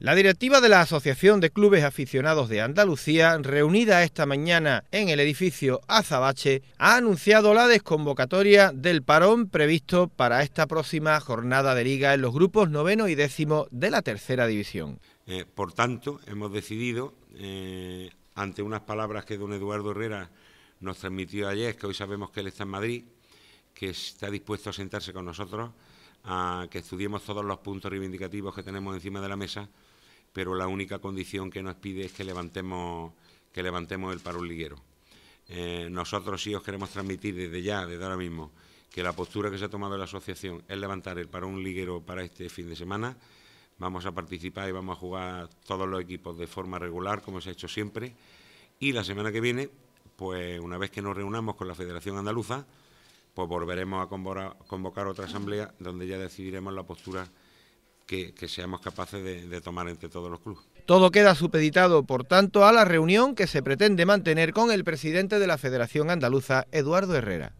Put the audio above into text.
La directiva de la Asociación de Clubes Aficionados de Andalucía, reunida esta mañana en el edificio Azabache, ha anunciado la desconvocatoria del parón previsto para esta próxima jornada de liga en los grupos noveno y décimo de la tercera división. Eh, por tanto, hemos decidido, eh, ante unas palabras que don Eduardo Herrera nos transmitió ayer, que hoy sabemos que él está en Madrid, que está dispuesto a sentarse con nosotros a que estudiemos todos los puntos reivindicativos que tenemos encima de la mesa, pero la única condición que nos pide es que levantemos, que levantemos el paro liguero. Eh, nosotros sí os queremos transmitir desde ya, desde ahora mismo, que la postura que se ha tomado la asociación es levantar el un liguero para este fin de semana. Vamos a participar y vamos a jugar todos los equipos de forma regular, como se ha hecho siempre. Y la semana que viene, pues una vez que nos reunamos con la Federación Andaluza, pues volveremos a convocar, otra asamblea donde ya decidiremos la postura que, seamos capaces de tomar entre todos los clubes. Todo queda supeditado, por tanto, a la reunión que se pretende mantener con el presidente de la Federación Andaluza, Eduardo Herrera.